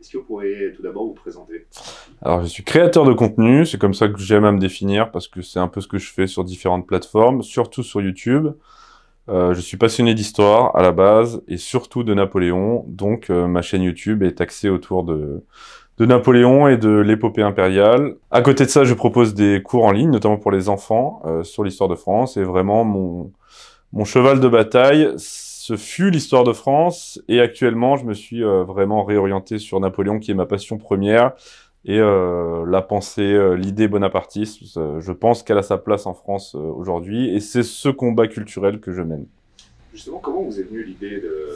Est-ce que vous pourriez tout d'abord vous présenter Alors, je suis créateur de contenu, c'est comme ça que j'aime à me définir parce que c'est un peu ce que je fais sur différentes plateformes, surtout sur YouTube. Euh, je suis passionné d'histoire à la base et surtout de Napoléon, donc euh, ma chaîne YouTube est axée autour de, Napoléon et de l'épopée impériale. À côté de ça, je propose des cours en ligne, notamment pour les enfants, euh, sur l'histoire de France et vraiment mon, mon cheval de bataille, ce fut l'histoire de France. Et actuellement, je me suis euh, vraiment réorienté sur Napoléon, qui est ma passion première. Et euh, la pensée, euh, l'idée bonapartiste, je pense qu'elle a sa place en France aujourd'hui. Et c'est ce combat culturel que je mène. Justement, comment vous est venue l'idée de,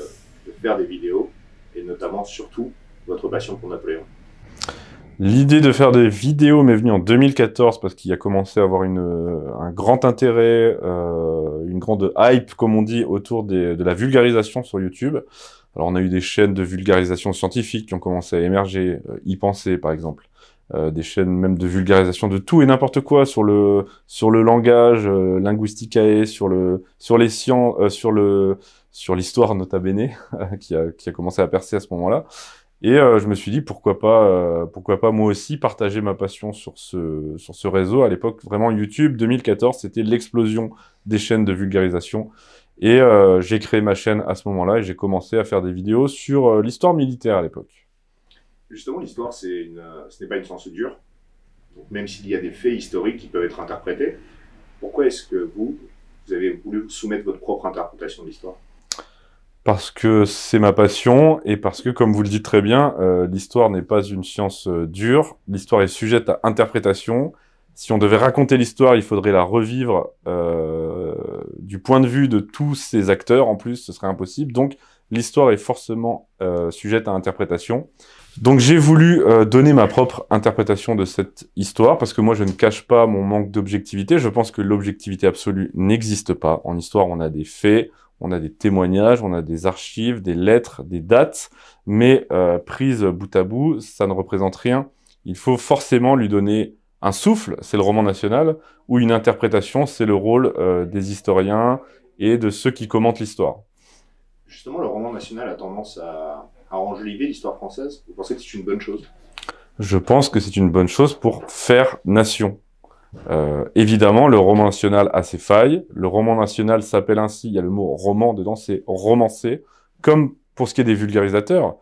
faire des vidéos, et notamment, surtout, votre passion pour Napoléon L'idée de faire des vidéos m'est venue en 2014 parce qu'il y a commencé à avoir une, euh, un grand intérêt, euh, une grande hype, comme on dit, autour de la vulgarisation sur YouTube. Alors on a eu des chaînes de vulgarisation scientifique qui ont commencé à émerger, euh, y penser par exemple. Euh, des chaînes même de vulgarisation de tout et n'importe quoi sur le sur le langage linguistique linguisticae sur le sur les sciences sur le sur l'histoire nota bene qui a qui a commencé à percer à ce moment-là et euh, je me suis dit pourquoi pas, euh, pourquoi pas moi aussi partager ma passion sur ce, sur ce réseau. À l'époque, vraiment YouTube 2014, c'était l'explosion des chaînes de vulgarisation. Et euh, j'ai créé ma chaîne à ce moment-là et j'ai commencé à faire des vidéos sur l'histoire militaire à l'époque. Justement, l'histoire, une, ce n'est pas une science dure. même s'il y a des faits historiques qui peuvent être interprétés, pourquoi est-ce que vous, vous avez voulu soumettre votre propre interprétation de l'histoire parce que c'est ma passion et parce que, comme vous le dites très bien, euh, l'histoire n'est pas une science euh, dure, l'histoire est sujette à interprétation. Si on devait raconter l'histoire, il faudrait la revivre euh, du point de vue de tous ces acteurs, en plus, ce serait impossible. Donc, l'histoire est forcément sujette à interprétation. Donc, j'ai voulu donner ma propre interprétation de cette histoire, parce que moi, je ne cache pas mon manque d'objectivité. Je pense que l'objectivité absolue n'existe pas. En histoire, on a des faits, on a des témoignages, on a des archives, des lettres, des dates, mais euh, prise bout à bout, ça ne représente rien. Il faut forcément lui donner un souffle, c'est le roman national, ou une interprétation, c'est le rôle euh, des historiens et de ceux qui commentent l'histoire. Justement, le roman national a tendance à, à enjoliver l'histoire française. Vous pensez que c'est une bonne chose Je pense que c'est une bonne chose pour faire nation. Euh, évidemment, le roman national a ses failles. Le roman national s'appelle ainsi, il y a le mot roman dedans, c'est romancé, comme pour ce qui est des vulgarisateurs.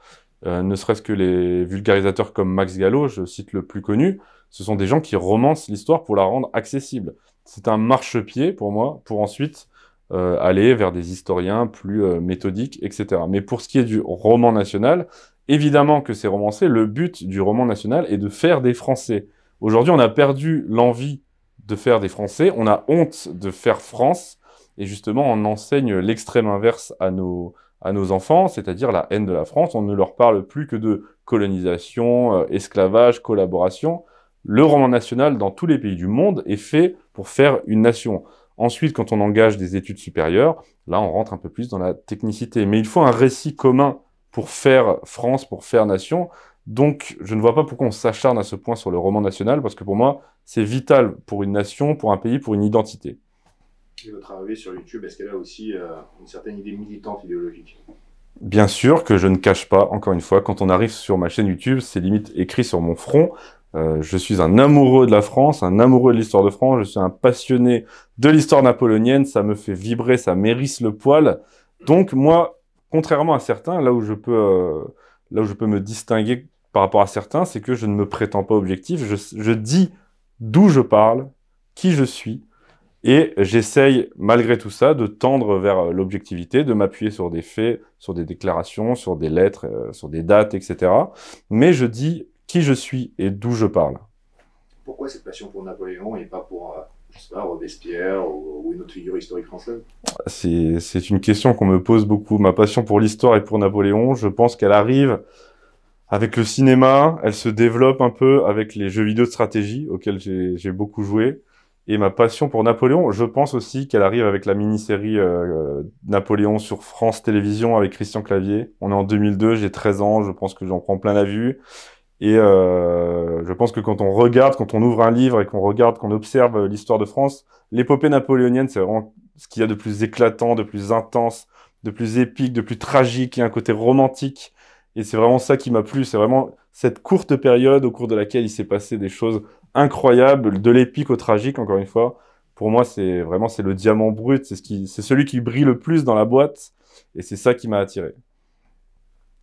Euh, ne serait-ce que les vulgarisateurs comme Max Gallo, je cite le plus connu, ce sont des gens qui romancent l'histoire pour la rendre accessible. C'est un marchepied pour moi, pour ensuite euh, aller vers des historiens plus méthodiques, etc. Mais pour ce qui est du roman national, évidemment que c'est romancé. Le but du roman national est de faire des Français. Aujourd'hui, on a perdu l'envie de faire des Français, on a honte de faire France, et justement, on enseigne l'extrême inverse à nos, à nos enfants, c'est-à-dire la haine de la France. On ne leur parle plus que de colonisation, euh, esclavage, collaboration. Le roman national dans tous les pays du monde est fait pour faire une nation. Ensuite, quand on engage des études supérieures, là, on rentre un peu plus dans la technicité. Mais il faut un récit commun pour faire France, pour faire nation. Donc, je ne vois pas pourquoi on s'acharne à ce point sur le roman national, parce que pour moi, c'est vital pour une nation, pour un pays, pour une identité. Et votre arrivée sur YouTube, est-ce qu'elle a aussi euh, une certaine idée militante idéologique Bien sûr que je ne cache pas, encore une fois, quand on arrive sur ma chaîne YouTube, c'est limite écrit sur mon front. Euh, je suis un amoureux de la France, un amoureux de l'histoire de France, je suis un passionné de l'histoire napoléonienne, ça me fait vibrer, ça m'érisse le poil. Donc moi, contrairement à certains, là où je peux, euh, là où je peux me distinguer par rapport à certains, c'est que je ne me prétends pas objectif. Je, dis d'où je parle, qui je suis, et j'essaye, malgré tout ça, de tendre vers l'objectivité, de m'appuyer sur des faits, sur des déclarations, sur des lettres, euh, sur des dates, etc. Mais je dis qui je suis et d'où je parle. Pourquoi cette passion pour Napoléon et pas pour, euh, je sais pas, Robespierre ou, une autre figure historique française C'est une question qu'on me pose beaucoup. Ma passion pour l'histoire et pour Napoléon, je pense qu'elle arrive avec le cinéma, elle se développe un peu avec les jeux vidéo de stratégie auxquels j'ai beaucoup joué. Et ma passion pour Napoléon, je pense aussi qu'elle arrive avec la mini-série euh, euh, Napoléon sur France Télévisions avec Christian Clavier. On est en 2002, j'ai 13 ans, je pense que j'en prends plein la vue. Et euh, je pense que quand on regarde, quand on ouvre un livre et qu'on regarde, qu'on observe euh, l'histoire de France, l'épopée napoléonienne, c'est vraiment ce qu'il y a de plus éclatant, de plus intense, de plus épique, de plus tragique. Il y a un côté romantique et c'est vraiment ça qui m'a plu. C'est vraiment cette courte période au cours de laquelle il s'est passé des choses incroyables, de l'épique au tragique, encore une fois. Pour moi, c'est vraiment c'est le diamant brut. C'est ce celui qui brille le plus dans la boîte. Et c'est ça qui m'a attiré.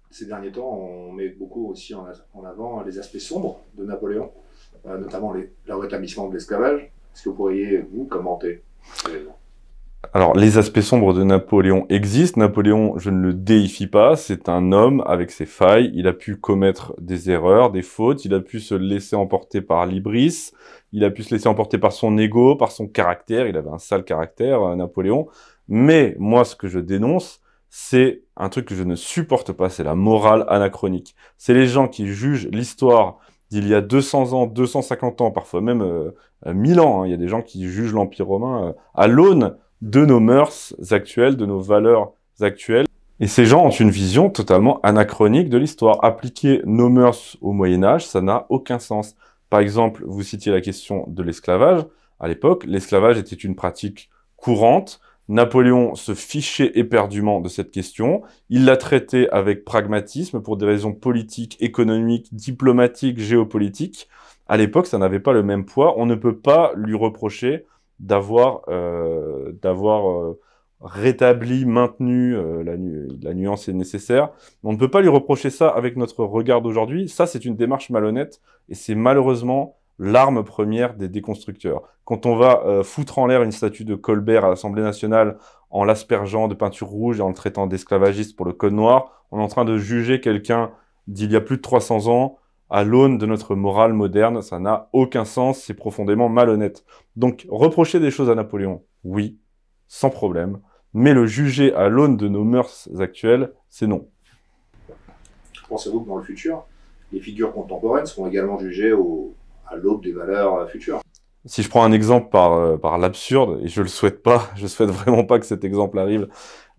Ces derniers temps, on met beaucoup aussi en, avant les aspects sombres de Napoléon, euh, notamment les, le rétablissement de l'esclavage. Est-ce que vous pourriez vous commenter alors, les aspects sombres de Napoléon existent. Napoléon, je ne le déifie pas, c'est un homme avec ses failles. Il a pu commettre des erreurs, des fautes, il a pu se laisser emporter par l'ibris, il a pu se laisser emporter par son ego, par son caractère. Il avait un sale caractère, euh, Napoléon. Mais moi, ce que je dénonce, c'est un truc que je ne supporte pas, c'est la morale anachronique. C'est les gens qui jugent l'histoire d'il y a 200 ans, 250 ans, parfois même 1000 euh, ans. Hein. Il y a des gens qui jugent l'Empire romain euh, à l'aune de nos mœurs actuelles, de nos valeurs actuelles. Et ces gens ont une vision totalement anachronique de l'histoire. Appliquer nos mœurs au Moyen Âge, ça n'a aucun sens. Par exemple, vous citiez la question de l'esclavage. À l'époque, l'esclavage était une pratique courante. Napoléon se fichait éperdument de cette question. Il la traitait avec pragmatisme pour des raisons politiques, économiques, diplomatiques, géopolitiques. À l'époque, ça n'avait pas le même poids. On ne peut pas lui reprocher d'avoir euh, euh, rétabli, maintenu, euh, la, nuance est nécessaire. On ne peut pas lui reprocher ça avec notre regard d'aujourd'hui. Ça, c'est une démarche malhonnête et c'est malheureusement l'arme première des déconstructeurs. Quand on va foutre en l'air une statue de Colbert à l'Assemblée nationale en l'aspergeant de peinture rouge et en le traitant d'esclavagiste pour le code noir, on est en train de juger quelqu'un d'il y a plus de 300 ans à l'aune de notre morale moderne, ça n'a aucun sens, c'est profondément malhonnête. Donc reprocher des choses à Napoléon, oui, sans problème, mais le juger à l'aune de nos mœurs actuelles, c'est non. Pensez-vous que dans le futur, les figures contemporaines seront également jugées à l'aube des valeurs euh, futures si je prends un exemple par, euh, par l'absurde, et je le souhaite pas, je souhaite vraiment pas que cet exemple arrive,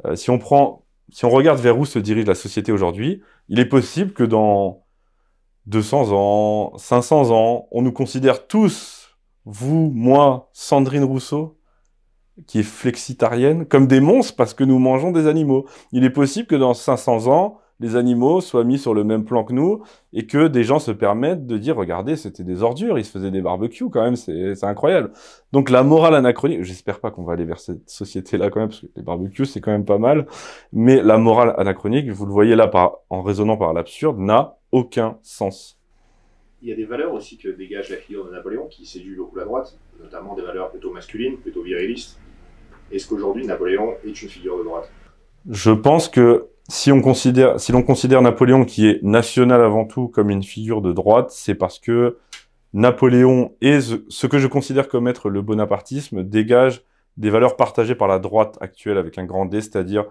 euh, si on prend, si on regarde vers où se dirige la société aujourd'hui, il est possible que dans 200 ans, 500 ans, on nous considère tous, vous, moi, Sandrine Rousseau, qui est flexitarienne, comme des monstres parce que nous mangeons des animaux. Il est possible que dans 500 ans, les animaux soient mis sur le même plan que nous et que des gens se permettent de dire regardez c'était des ordures ils se faisaient des barbecues quand même c'est incroyable donc la morale anachronique j'espère pas qu'on va aller vers cette société là quand même parce que les barbecues c'est quand même pas mal mais la morale anachronique vous le voyez là en raisonnant par l'absurde n'a aucun sens il y a des valeurs aussi que dégage la figure de Napoléon qui séduit beaucoup la droite notamment des valeurs plutôt masculines plutôt virilistes est-ce qu'aujourd'hui Napoléon est une figure de droite je pense que si on considère, si l'on considère Napoléon qui est national avant tout comme une figure de droite, c'est parce que Napoléon et ce que je considère comme être le bonapartisme dégage des valeurs partagées par la droite actuelle avec un grand D, c'est-à-dire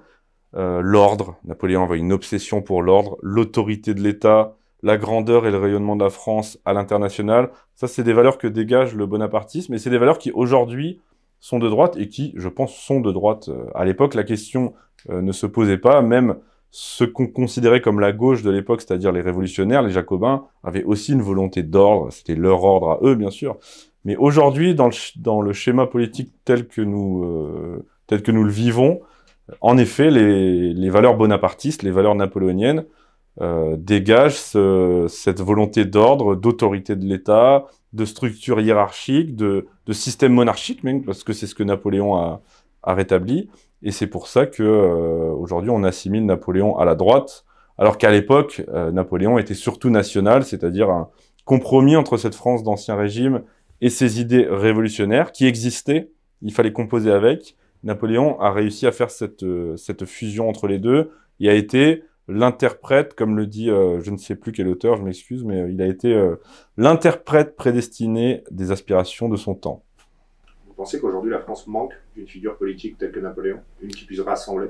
euh, l'ordre. Napoléon avait une obsession pour l'ordre, l'autorité de l'État, la grandeur et le rayonnement de la France à l'international. Ça, c'est des valeurs que dégage le bonapartisme et c'est des valeurs qui aujourd'hui sont de droite et qui, je pense, sont de droite. Euh, à l'époque, la question euh, ne se posait pas, même ce qu'on considérait comme la gauche de l'époque, c'est-à-dire les révolutionnaires, les jacobins, avaient aussi une volonté d'ordre, c'était leur ordre à eux, bien sûr. Mais aujourd'hui, dans, dans le, schéma politique tel que nous, euh, que nous le vivons, en effet, les, valeurs bonapartistes, les valeurs napoléoniennes, dégagent cette volonté d'ordre, d'autorité de l'État, de structure hiérarchique, de, système monarchique même, parce que c'est ce que Napoléon a, rétabli. Et c'est pour ça que euh, aujourd'hui on assimile Napoléon à la droite, alors qu'à l'époque euh, Napoléon était surtout national, c'est-à-dire un compromis entre cette France d'ancien régime et ses idées révolutionnaires qui existaient. Il fallait composer avec. Napoléon a réussi à faire cette, euh, cette fusion entre les deux Il a été l'interprète, comme le dit, euh, je ne sais plus quel auteur, je m'excuse, mais euh, il a été euh, l'interprète prédestiné des aspirations de son temps. Vous pensez qu'aujourd'hui la France manque d'une figure politique telle que Napoléon, une qui puisse rassembler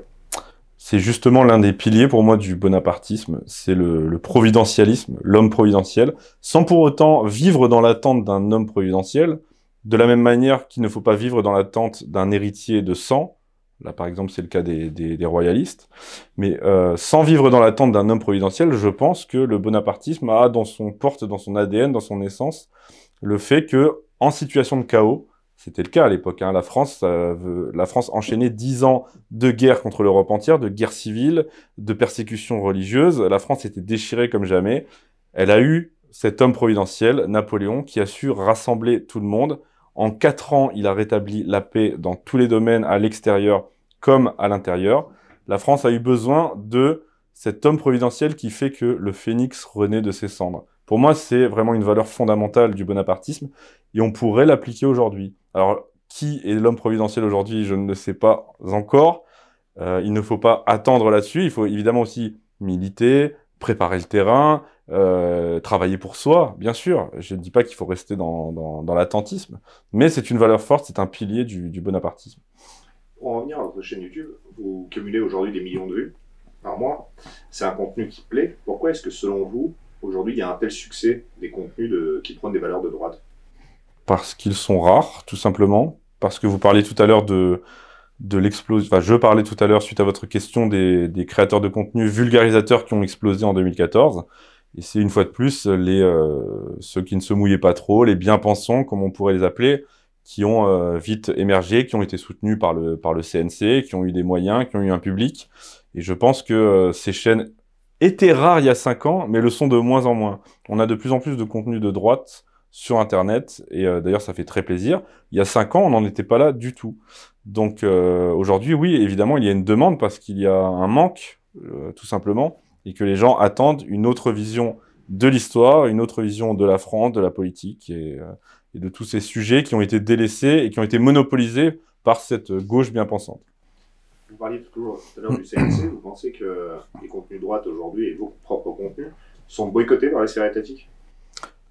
C'est justement l'un des piliers pour moi du bonapartisme, c'est le, le providentialisme, l'homme providentiel, sans pour autant vivre dans l'attente d'un homme providentiel, de la même manière qu'il ne faut pas vivre dans l'attente d'un héritier de sang, Là, par exemple, c'est le cas des, royalistes. Mais euh, sans vivre dans l'attente d'un homme providentiel, je pense que le bonapartisme a dans son porte, dans son ADN, dans son essence, le fait que, en situation de chaos, c'était le cas à l'époque. Hein, la France, euh, la France enchaînait dix ans de guerre contre l'Europe entière, de guerre civile, de persécution religieuse La France était déchirée comme jamais. Elle a eu cet homme providentiel, Napoléon, qui a su rassembler tout le monde. En quatre ans, il a rétabli la paix dans tous les domaines à l'extérieur comme à l'intérieur, la France a eu besoin de cet homme providentiel qui fait que le phénix renaît de ses cendres. Pour moi, c'est vraiment une valeur fondamentale du bonapartisme et on pourrait l'appliquer aujourd'hui. Alors, qui est l'homme providentiel aujourd'hui Je ne le sais pas encore. Euh, il ne faut pas attendre là-dessus. Il faut évidemment aussi militer, préparer le terrain, euh, travailler pour soi, bien sûr. Je ne dis pas qu'il faut rester dans, l'attentisme, mais c'est une valeur forte, c'est un pilier du bonapartisme. Pour en revenir à votre chaîne YouTube, vous cumulez aujourd'hui des millions de vues par mois. C'est un contenu qui plaît. Pourquoi est-ce que, selon vous, aujourd'hui, il y a un tel succès des contenus qui prennent des valeurs de droite Parce qu'ils sont rares, tout simplement. Parce que vous parliez tout à l'heure de, de l'explosion. Enfin, je parlais tout à l'heure, suite à votre question, des, créateurs de contenu vulgarisateurs qui ont explosé en 2014. Et c'est une fois de plus les, euh, ceux qui ne se mouillaient pas trop, les bien-pensants, comme on pourrait les appeler, qui ont euh, vite émergé, qui ont été soutenus par le, par le CNC, qui ont eu des moyens, qui ont eu un public. Et je pense que euh, ces chaînes étaient rares il y a cinq ans, mais le sont de moins en moins. On a de plus en plus de contenu de droite sur Internet, et euh, d'ailleurs ça fait très plaisir. Il y a cinq ans, on n'en était pas là du tout. Donc aujourd'hui, oui, évidemment, il y a une demande parce qu'il y a un manque, tout simplement, et que les gens attendent une autre vision de l'histoire, une autre vision de la France, de la politique. Et, et de tous ces sujets qui ont été délaissés et qui ont été monopolisés par cette gauche bien pensante. Vous parliez tout à l'heure du CNC, vous pensez que les contenus de droite aujourd'hui et vos propres contenus sont boycottés par les séries étatiques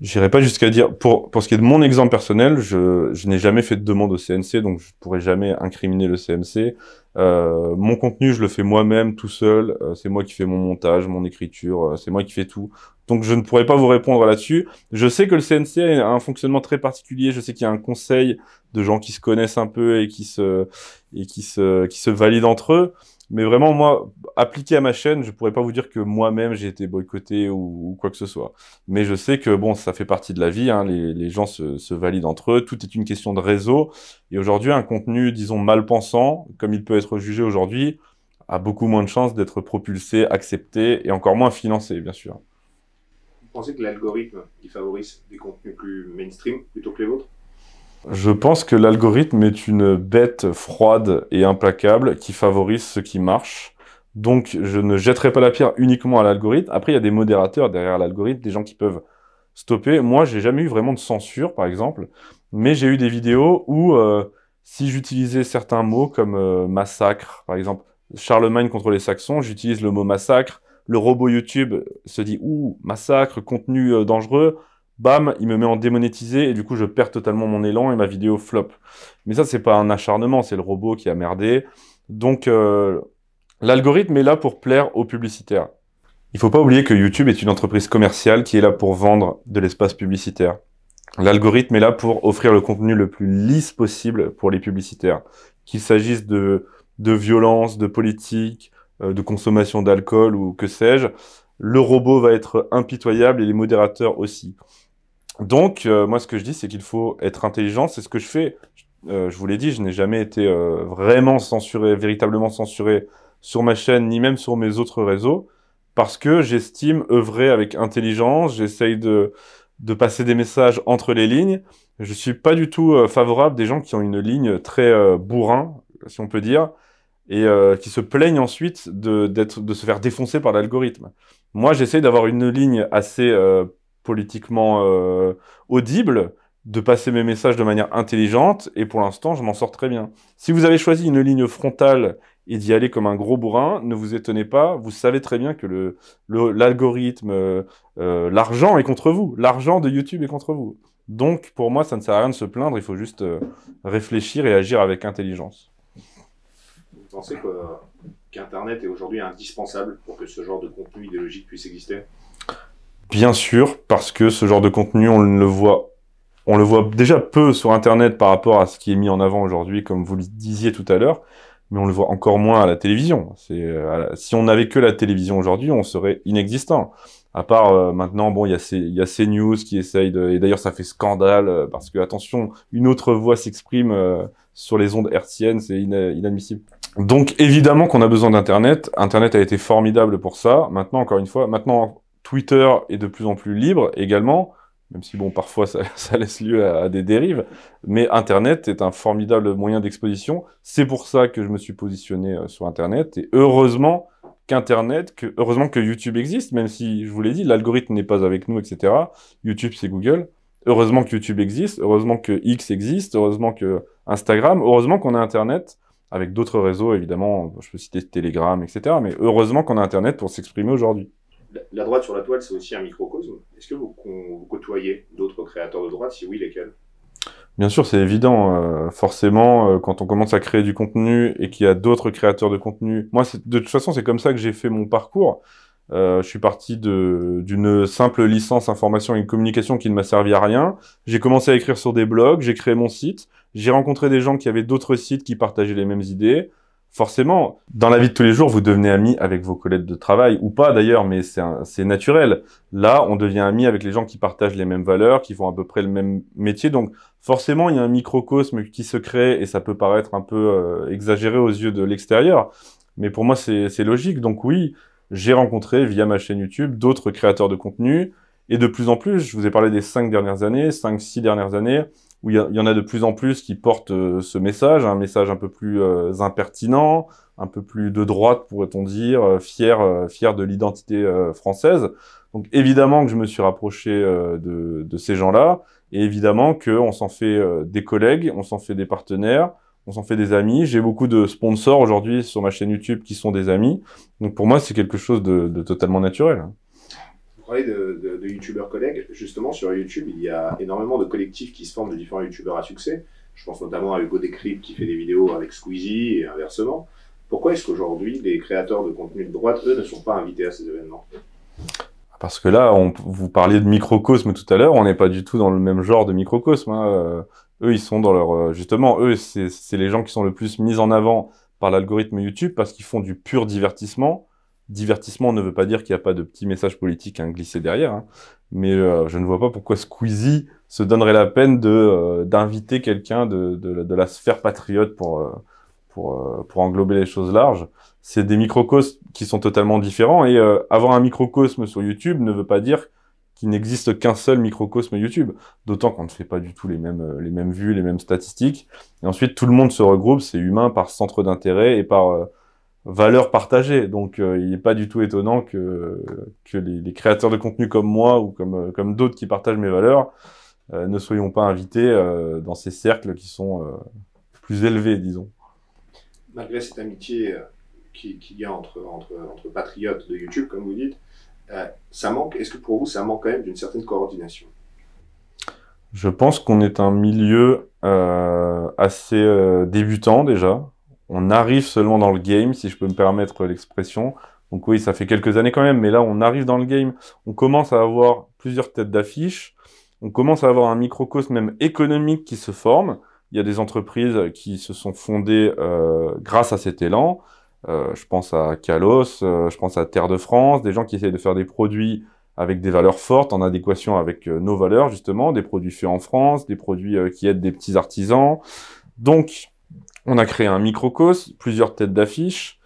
J'irai pas jusqu'à dire, pour, pour ce qui est de mon exemple personnel, je, je n'ai jamais fait de demande au CNC, donc je pourrais jamais incriminer le CNC. Euh, mon contenu, je le fais moi-même, tout seul. Euh, c'est moi qui fais mon montage, mon écriture, euh, c'est moi qui fais tout. Donc je ne pourrais pas vous répondre là-dessus. Je sais que le CNC a un fonctionnement très particulier. Je sais qu'il y a un conseil de gens qui se connaissent un peu et qui se et qui se qui se valident entre eux. Mais vraiment, moi, appliqué à ma chaîne, je pourrais pas vous dire que moi-même j'ai été boycotté ou, quoi que ce soit. Mais je sais que bon, ça fait partie de la vie. Hein. les, gens se, valident entre eux. Tout est une question de réseau. Et aujourd'hui, un contenu, disons mal pensant, comme il peut être jugé aujourd'hui, a beaucoup moins de chances d'être propulsé, accepté et encore moins financé, bien sûr. Vous pensez que l'algorithme favorise des contenus plus mainstream plutôt que les vôtres je pense que l'algorithme est une bête froide et implacable qui favorise ce qui marche. Donc, je ne jetterai pas la pierre uniquement à l'algorithme. Après, il y a des modérateurs derrière l'algorithme, des gens qui peuvent stopper. Moi, j'ai jamais eu vraiment de censure, par exemple, mais j'ai eu des vidéos où, euh, si j'utilisais certains mots comme euh, massacre, par exemple, Charlemagne contre les Saxons, j'utilise le mot massacre. Le robot YouTube se dit ouh massacre, contenu euh, dangereux bam, il me met en démonétisé et du coup je perds totalement mon élan et ma vidéo flop. Mais ça, c'est pas un acharnement, c'est le robot qui a merdé. Donc euh, l'algorithme est là pour plaire aux publicitaires. Il faut pas oublier que YouTube est une entreprise commerciale qui est là pour vendre de l'espace publicitaire. L'algorithme est là pour offrir le contenu le plus lisse possible pour les publicitaires, qu'il s'agisse de, de violence, de politique, euh, de consommation d'alcool ou que sais-je. Le robot va être impitoyable et les modérateurs aussi. Donc, euh, moi, ce que je dis, c'est qu'il faut être intelligent. C'est ce que je fais. Euh, je vous l'ai dit, je n'ai jamais été euh, vraiment censuré, véritablement censuré sur ma chaîne, ni même sur mes autres réseaux, parce que j'estime œuvrer avec intelligence. J'essaye de, de passer des messages entre les lignes. Je suis pas du tout favorable des gens qui ont une ligne très bourrin, si on peut dire, et qui se plaignent ensuite de, de se faire défoncer par l'algorithme. Moi, j'essaie d'avoir une ligne assez politiquement euh, audible, de passer mes messages de manière intelligente, et pour l'instant, je m'en sors très bien. Si vous avez choisi une ligne frontale et d'y aller comme un gros bourrin, ne vous étonnez pas, vous savez très bien que l'algorithme, euh, euh, l'argent est contre vous, l'argent de YouTube est contre vous. Donc, pour moi, ça ne sert à rien de se plaindre, il faut juste réfléchir et agir avec intelligence. Vous pensez qu'Internet est aujourd'hui indispensable pour que ce genre de contenu idéologique puisse exister Bien sûr, parce que ce genre de contenu, on le voit, on le voit déjà peu sur Internet par rapport à ce qui est mis en avant aujourd'hui, comme vous le disiez tout à l'heure, mais on le voit encore moins à la télévision. C'est, euh, si on n'avait que la télévision aujourd'hui, on serait inexistant. À part euh, maintenant, bon, il y a ces, news qui essayent de, et d'ailleurs ça fait scandale euh, parce que attention, une autre voix s'exprime sur les ondes hertziennes, c'est inadmissible. Donc évidemment qu'on a besoin d'internet. Internet a été formidable pour ça. Maintenant, encore une fois, maintenant Twitter est de plus en plus libre également, même si bon, parfois ça, laisse lieu à, des dérives, mais Internet est un formidable moyen d'exposition. C'est pour ça que je me suis positionné euh, sur Internet, et heureusement qu'Internet, que, heureusement que YouTube existe, même si, je vous l'ai dit, l'algorithme n'est pas avec nous, etc. YouTube, c'est Google. Heureusement que YouTube existe, heureusement que X existe, heureusement que Instagram, heureusement qu'on a Internet, avec d'autres réseaux, évidemment, je peux citer Telegram, etc. Mais heureusement qu'on a Internet pour s'exprimer aujourd'hui. La droite sur la toile, c'est aussi un microcosme. Est-ce que vous, côtoyez d'autres créateurs de droite Si oui, lesquels Bien sûr, c'est évident. Euh, forcément, euh, quand on commence à créer du contenu et qu'il y a d'autres créateurs de contenu, moi, de toute façon, c'est comme ça que j'ai fait mon parcours. Euh, je suis parti d'une simple licence information et communication qui ne m'a servi à rien. J'ai commencé à écrire sur des blogs, j'ai créé mon site, j'ai rencontré des gens qui avaient d'autres sites qui partageaient les mêmes idées forcément, dans la vie de tous les jours, vous devenez ami avec vos collègues de travail, ou pas d'ailleurs, mais c'est naturel. Là, on devient ami avec les gens qui partagent les mêmes valeurs, qui font à peu près le même métier. Donc, forcément, il y a un microcosme qui se crée, et ça peut paraître un peu euh, exagéré aux yeux de l'extérieur. Mais pour moi, c'est logique. Donc oui, j'ai rencontré via ma chaîne YouTube d'autres créateurs de contenu, et de plus en plus, je vous ai parlé des cinq dernières années, cinq, six dernières années, où il y, en a de plus en plus qui portent euh, ce message, un message un peu plus euh, impertinent, un peu plus de droite, pourrait-on dire, euh, fier, fier de l'identité française. Donc évidemment que je me suis rapproché de, ces gens-là, et évidemment qu'on s'en fait des collègues, on s'en fait des partenaires, on s'en fait des amis. J'ai beaucoup de sponsors aujourd'hui sur ma chaîne YouTube qui sont des amis. Donc pour moi, c'est quelque chose de totalement naturel. Hein de, de, youtubeurs collègues. Justement, sur YouTube, il y a énormément de collectifs qui se forment de différents youtubeurs à succès. Je pense notamment à Hugo Décrypte qui fait des vidéos avec Squeezie et inversement. Pourquoi est-ce qu'aujourd'hui, les créateurs de contenu de droite, eux, ne sont pas invités à ces événements Parce que là, on, vous parliez de microcosme tout à l'heure, on n'est pas du tout dans le même genre de microcosme. Hein. Euh, eux, ils sont dans leur... Euh, justement, eux, c'est les gens qui sont le plus mis en avant par l'algorithme YouTube parce qu'ils font du pur divertissement divertissement ne veut pas dire qu'il n'y a pas de petit message politique à glisser derrière, hein. mais euh, je ne vois pas pourquoi Squeezie se donnerait la peine de euh, d'inviter quelqu'un de, la sphère patriote pour euh, pour pour englober les choses larges. C'est des microcosmes qui sont totalement différents et avoir un microcosme sur YouTube ne veut pas dire qu'il n'existe qu'un seul microcosme YouTube, d'autant qu'on ne fait pas du tout les mêmes les mêmes vues, les mêmes statistiques. Et ensuite tout le monde se regroupe, c'est humain par centre d'intérêt et par valeurs partagées, Donc, euh, il n'est pas du tout étonnant que, les, créateurs de contenu comme moi ou comme, euh, d'autres qui partagent mes valeurs euh, ne soyons pas invités dans ces cercles qui sont plus élevés, disons. Malgré cette amitié qu'il y a entre, entre, entre, patriotes de YouTube, comme vous dites, ça manque. Est-ce que pour vous, ça manque quand même d'une certaine coordination Je pense qu'on est un milieu assez débutant déjà on arrive seulement dans le game, si je peux me permettre l'expression. Donc oui, ça fait quelques années quand même, mais là, on arrive dans le game. On commence à avoir plusieurs têtes d'affiche. On commence à avoir un microcosme même économique qui se forme. Il y a des entreprises qui se sont fondées euh, grâce à cet élan. Euh, je pense à Calos, euh, je pense à Terre de France, des gens qui essayent de faire des produits avec des valeurs fortes, en adéquation avec nos valeurs justement, des produits faits en France, des produits qui aident des petits artisans. Donc, on a créé un microcosme, plusieurs têtes d'affiche,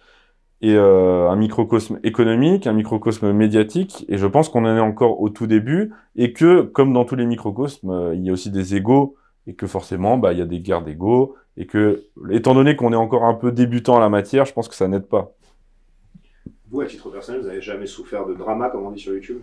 et euh, un microcosme économique, un microcosme médiatique, et je pense qu'on en est encore au tout début, et que, comme dans tous les microcosmes, euh, il y a aussi des égaux, et que forcément, bah, il y a des guerres d'égaux, et que, étant donné qu'on est encore un peu débutant à la matière, je pense que ça n'aide pas. Vous, à titre personnel, vous n'avez jamais souffert de drama, comme on dit sur YouTube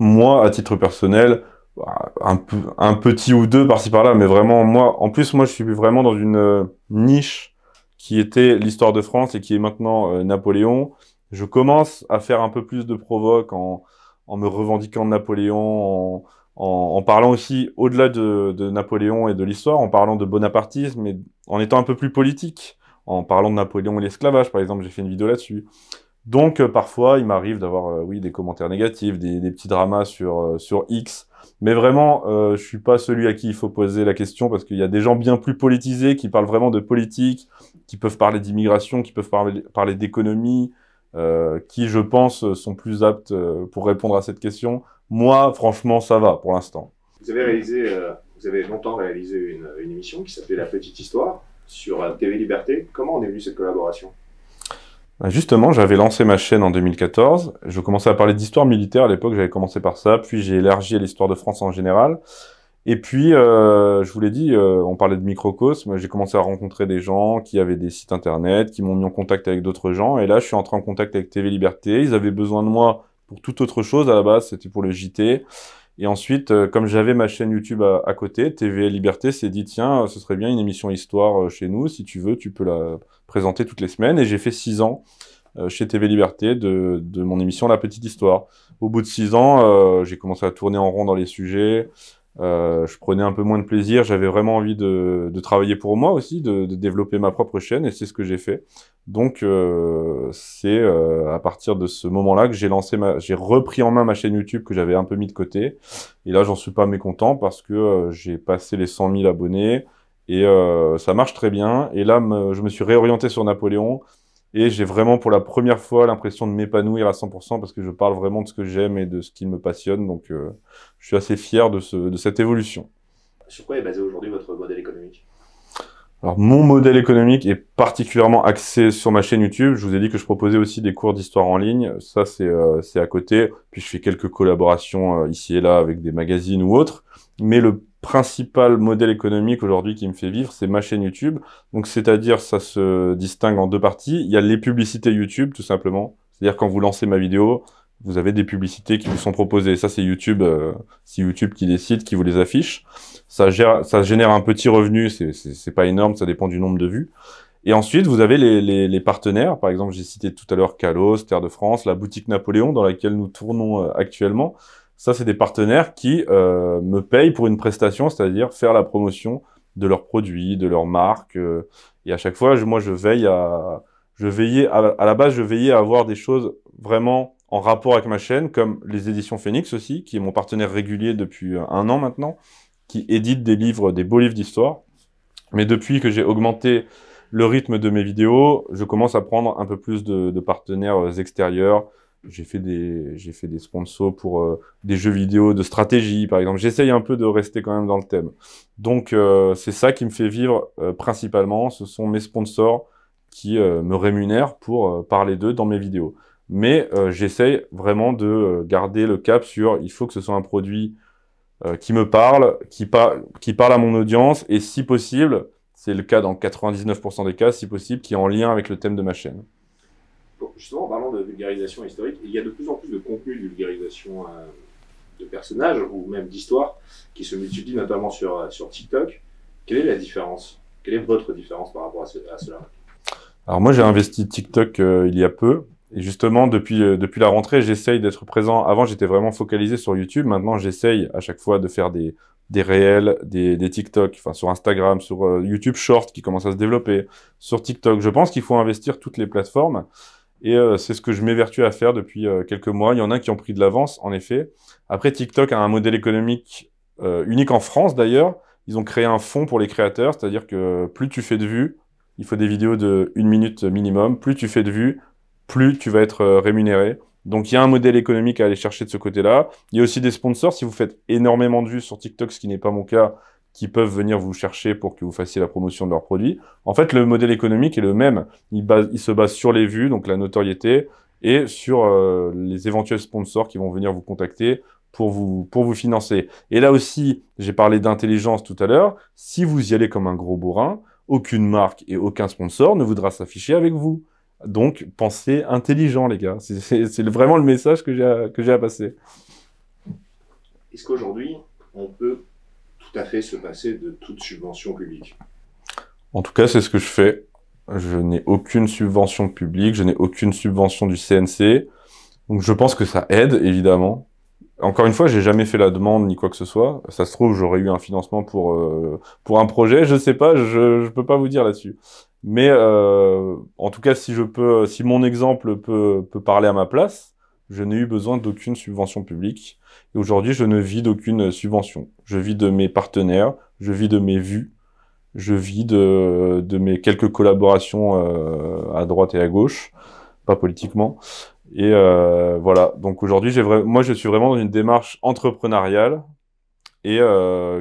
Moi, à titre personnel, bah, un, petit ou deux par-ci par-là, mais vraiment, moi, en plus, moi, je suis vraiment dans une euh, niche qui était l'histoire de France et qui est maintenant euh, Napoléon. Je commence à faire un peu plus de provoque en, me revendiquant de Napoléon, en, parlant aussi au-delà de, Napoléon et de l'histoire, en parlant de bonapartisme, et en étant un peu plus politique, en parlant de Napoléon et l'esclavage, par exemple, j'ai fait une vidéo là-dessus. Donc, euh, parfois, il m'arrive d'avoir, oui, des commentaires négatifs, des, petits dramas sur, sur X, mais vraiment, euh, je suis pas celui à qui il faut poser la question parce qu'il y a des gens bien plus politisés qui parlent vraiment de politique, qui peuvent parler d'immigration, qui peuvent parler, d'économie, euh, qui, je pense, sont plus aptes euh, pour répondre à cette question. Moi, franchement, ça va pour l'instant. Vous avez réalisé, euh, vous avez longtemps réalisé une, émission qui s'appelait La Petite Histoire sur TV Liberté. Comment on est venu cette collaboration bah, justement, j'avais lancé ma chaîne en 2014. Je commençais à parler d'histoire militaire à l'époque. J'avais commencé par ça. Puis j'ai élargi à l'histoire de France en général. Et puis, euh, je vous l'ai dit, euh, on parlait de microcosme. J'ai commencé à rencontrer des gens qui avaient des sites internet, qui m'ont mis en contact avec d'autres gens. Et là, je suis entré en contact avec TV Liberté. Ils avaient besoin de moi pour toute autre chose. À la base, c'était pour le JT. Et ensuite, euh, comme j'avais ma chaîne YouTube à, à côté, TV Liberté s'est dit tiens, ce serait bien une émission histoire chez nous. Si tu veux, tu peux la présenté toutes les semaines. Et j'ai fait six ans euh, chez TV Liberté de, de, mon émission La Petite Histoire. Au bout de six ans, euh, j'ai commencé à tourner en rond dans les sujets. Euh, je prenais un peu moins de plaisir, j'avais vraiment envie de, de, travailler pour moi aussi, de, de, développer ma propre chaîne, et c'est ce que j'ai fait. Donc c'est à partir de ce moment-là que j'ai lancé, j'ai repris en main ma chaîne YouTube que j'avais un peu mis de côté, et là j'en suis pas mécontent parce que j'ai passé les 100 000 abonnés, et euh, ça marche très bien. Et là, je me suis réorienté sur Napoléon. Et j'ai vraiment pour la première fois l'impression de m'épanouir à 100% parce que je parle vraiment de ce que j'aime et de ce qui me passionne. Donc euh, je suis assez fier de, cette évolution. Sur quoi est basé aujourd'hui votre modèle économique alors mon modèle économique est particulièrement axé sur ma chaîne YouTube. Je vous ai dit que je proposais aussi des cours d'histoire en ligne. Ça c'est euh, à côté. Puis je fais quelques collaborations ici et là avec des magazines ou autres. Mais le principal modèle économique aujourd'hui qui me fait vivre, c'est ma chaîne YouTube. Donc c'est-à-dire ça se distingue en deux parties. Il y a les publicités YouTube tout simplement. C'est-à-dire quand vous lancez ma vidéo, vous avez des publicités qui vous sont proposées. Ça c'est YouTube, euh, c'est YouTube qui décide, qui vous les affiche. Ça, gère, ça génère un petit revenu, c'est pas énorme, ça dépend du nombre de vues. Et ensuite, vous avez les, les, les partenaires. Par exemple, j'ai cité tout à l'heure Calos, Terre de France, la boutique Napoléon dans laquelle nous tournons euh, actuellement. Ça, c'est des partenaires qui euh, me payent pour une prestation, c'est-à-dire faire la promotion de leurs produits, de leurs marques. Euh, et à chaque fois, moi, je veille à, je veillais à, la base, je veillais à avoir des choses vraiment en rapport avec ma chaîne, comme les éditions Phoenix aussi, qui est mon partenaire régulier depuis euh, un an maintenant, qui édite des livres, des beaux livres d'histoire. Mais depuis que j'ai augmenté le rythme de mes vidéos, je commence à prendre un peu plus de partenaires extérieurs, j'ai fait des sponsors pour euh, des jeux vidéo de stratégie par exemple j'essaye un peu de rester quand même dans le thème donc euh, c'est ça qui me fait vivre euh, principalement ce sont mes sponsors qui me rémunèrent pour parler d'eux dans mes vidéos mais j'essaye vraiment de garder le cap sur il faut que ce soit un produit qui me parle qui parle à mon audience et si possible c'est le cas dans 99% des cas si possible qui est en lien avec le thème de ma chaîne justement, en parlant de vulgarisation historique, il y a de plus en plus de contenu de vulgarisation euh, de personnages ou même d'histoires qui se multiplient notamment sur, euh, sur TikTok. Quelle est la différence Quelle est votre différence par rapport à, cela Alors moi j'ai investi TikTok euh, il y a peu. Et justement, depuis, depuis la rentrée, j'essaye d'être présent. Avant, j'étais vraiment focalisé sur YouTube. Maintenant, j'essaye à chaque fois de faire des, des réels, des, TikTok, enfin sur Instagram, sur YouTube Short qui commence à se développer, sur TikTok. Je pense qu'il faut investir toutes les plateformes. Et euh, c'est ce que je m'évertue à faire depuis euh, quelques mois. Il y en a qui ont pris de l'avance, en effet. Après, TikTok a un modèle économique euh, unique en France, d'ailleurs. Ils ont créé un fonds pour les créateurs, c'est-à-dire que plus tu fais de vues, il faut des vidéos de minute minimum, plus tu fais de vues, plus tu vas être rémunéré. Donc il y a un modèle économique à aller chercher de ce côté-là. Il y a aussi des sponsors. Si vous faites énormément de vues sur TikTok, ce qui n'est pas mon cas, qui peuvent venir vous chercher pour que vous fassiez la promotion de leurs produits. En fait, le modèle économique est le même. Il, il se base sur les vues, donc la notoriété, et sur euh, les éventuels sponsors qui vont venir vous contacter pour vous, pour vous financer. Et là aussi, j'ai parlé d'intelligence tout à l'heure. Si vous y allez comme un gros bourrin, aucune marque et aucun sponsor ne voudra s'afficher avec vous. Donc, pensez intelligent, les gars. C'est vraiment le message que j'ai j'ai à passer. Est-ce qu'aujourd'hui, on peut tout fait se passer de toute subvention publique. En tout cas, c'est ce que je fais. Je n'ai aucune subvention publique, je n'ai aucune subvention du CNC. Donc je pense que ça aide, évidemment. Encore une fois, j'ai jamais fait la demande ni quoi que ce soit. Ça se trouve, j'aurais eu un financement pour euh, pour un projet, je ne sais pas, je ne peux pas vous dire là-dessus. Mais euh, en tout cas, si je peux, si mon exemple peut parler à ma place, je n'ai eu besoin d'aucune subvention publique. Et aujourd'hui, je ne vis d'aucune subvention. Je vis de mes partenaires, je vis de mes vues, je vis de, mes quelques collaborations euh, à droite et à gauche, pas politiquement. Et euh, voilà. Donc aujourd'hui, moi, je suis vraiment dans une démarche entrepreneuriale. Et euh,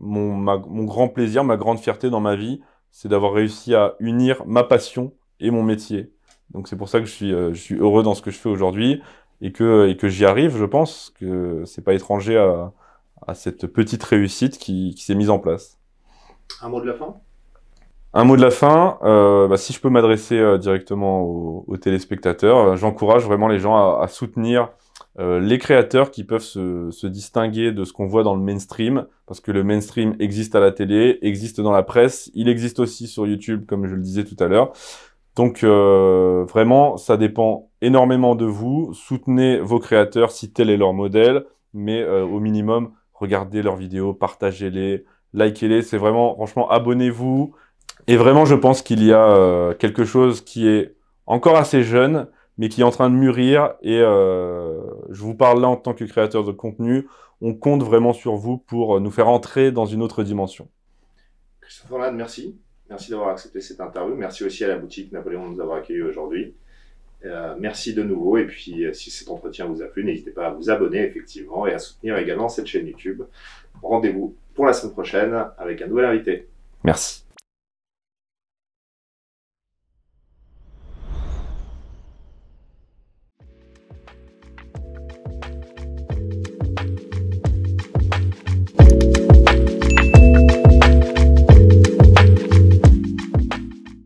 mon, mon grand plaisir, ma grande fierté dans ma vie, c'est d'avoir réussi à unir ma passion et mon métier. Donc c'est pour ça que je suis, je suis heureux dans ce que je fais aujourd'hui et que, et que j'y arrive, je pense que c'est pas étranger à, à, cette petite réussite qui, qui s'est mise en place. Un mot de la fin un mot de la fin, euh, bah, si je peux m'adresser euh, directement aux, téléspectateurs, euh, j'encourage vraiment les gens à, à soutenir euh, les créateurs qui peuvent se, se distinguer de ce qu'on voit dans le mainstream, parce que le mainstream existe à la télé, existe dans la presse, il existe aussi sur YouTube, comme je le disais tout à l'heure. Donc vraiment, ça dépend énormément de vous, soutenez vos créateurs si tel est leur modèle, mais euh, au minimum, regardez leurs vidéos, partagez-les, likez-les, c'est vraiment, franchement, abonnez-vous. Et vraiment, je pense qu'il y a euh, quelque chose qui est encore assez jeune, mais qui est en train de mûrir. Et euh, je vous parle là en tant que créateur de contenu, on compte vraiment sur vous pour nous faire entrer dans une autre dimension. Christophe merci. Merci d'avoir accepté cette interview. Merci aussi à la boutique Napoléon de nous avoir accueillis aujourd'hui. Euh, merci de nouveau. Et puis, euh, si cet entretien vous a plu, n'hésitez pas à vous abonner, effectivement, et à soutenir également cette chaîne YouTube. Rendez-vous pour la semaine prochaine avec un nouvel invité. Merci.